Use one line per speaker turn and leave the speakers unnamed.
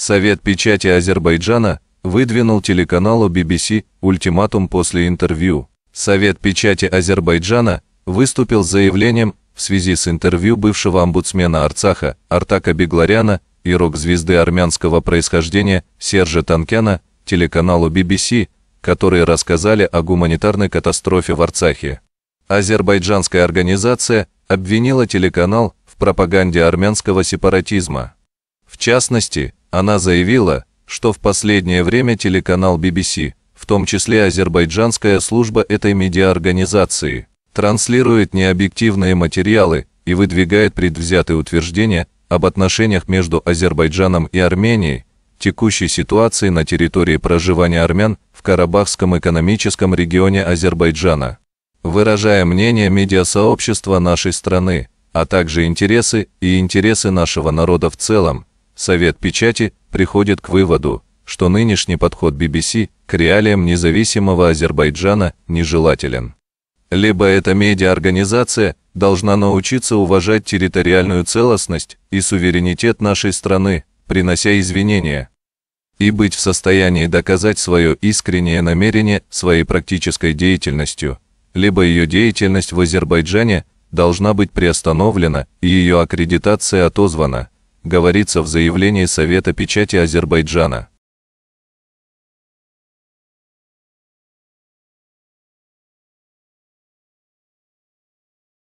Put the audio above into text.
Совет печати Азербайджана выдвинул телеканалу BBC ультиматум после интервью. Совет печати Азербайджана выступил с заявлением в связи с интервью бывшего омбудсмена Арцаха Артака Бегларяна и рок-звезды армянского происхождения Сержа Танкяна телеканалу BBC, которые рассказали о гуманитарной катастрофе в Арцахе. Азербайджанская организация обвинила телеканал в пропаганде армянского сепаратизма. В частности, она заявила, что в последнее время телеканал BBC, в том числе азербайджанская служба этой медиаорганизации, транслирует необъективные материалы и выдвигает предвзятые утверждения об отношениях между Азербайджаном и Арменией, текущей ситуации на территории проживания армян в Карабахском экономическом регионе Азербайджана. Выражая мнение медиасообщества нашей страны, а также интересы и интересы нашего народа в целом, Совет печати приходит к выводу, что нынешний подход BBC к реалиям независимого Азербайджана нежелателен. Либо эта медиаорганизация должна научиться уважать территориальную целостность и суверенитет нашей страны, принося извинения, и быть в состоянии доказать свое искреннее намерение своей практической деятельностью, либо ее деятельность в Азербайджане должна быть приостановлена и ее аккредитация отозвана говорится в заявлении Совета печати Азербайджана.